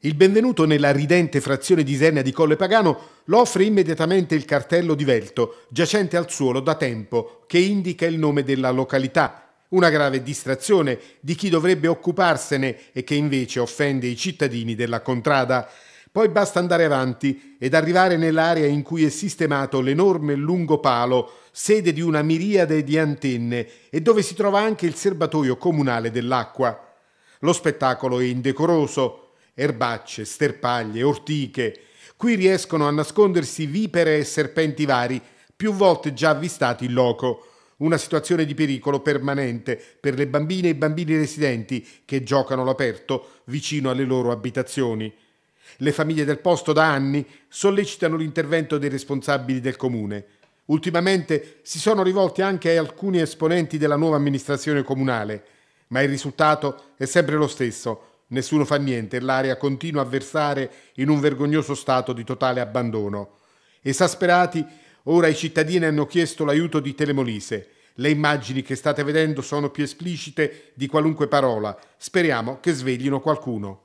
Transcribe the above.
Il benvenuto nella ridente frazione di Isernia di Colle Pagano lo offre immediatamente il cartello di Velto, giacente al suolo da tempo, che indica il nome della località. Una grave distrazione di chi dovrebbe occuparsene e che invece offende i cittadini della contrada. Poi basta andare avanti ed arrivare nell'area in cui è sistemato l'enorme lungo palo, sede di una miriade di antenne e dove si trova anche il serbatoio comunale dell'acqua. Lo spettacolo è indecoroso erbacce, sterpaglie, ortiche. Qui riescono a nascondersi vipere e serpenti vari, più volte già avvistati in loco. Una situazione di pericolo permanente per le bambine e i bambini residenti che giocano all'aperto vicino alle loro abitazioni. Le famiglie del posto da anni sollecitano l'intervento dei responsabili del comune. Ultimamente si sono rivolti anche a alcuni esponenti della nuova amministrazione comunale, ma il risultato è sempre lo stesso, Nessuno fa niente e l'area continua a versare in un vergognoso stato di totale abbandono. Esasperati, ora i cittadini hanno chiesto l'aiuto di Telemolise. Le immagini che state vedendo sono più esplicite di qualunque parola. Speriamo che sveglino qualcuno.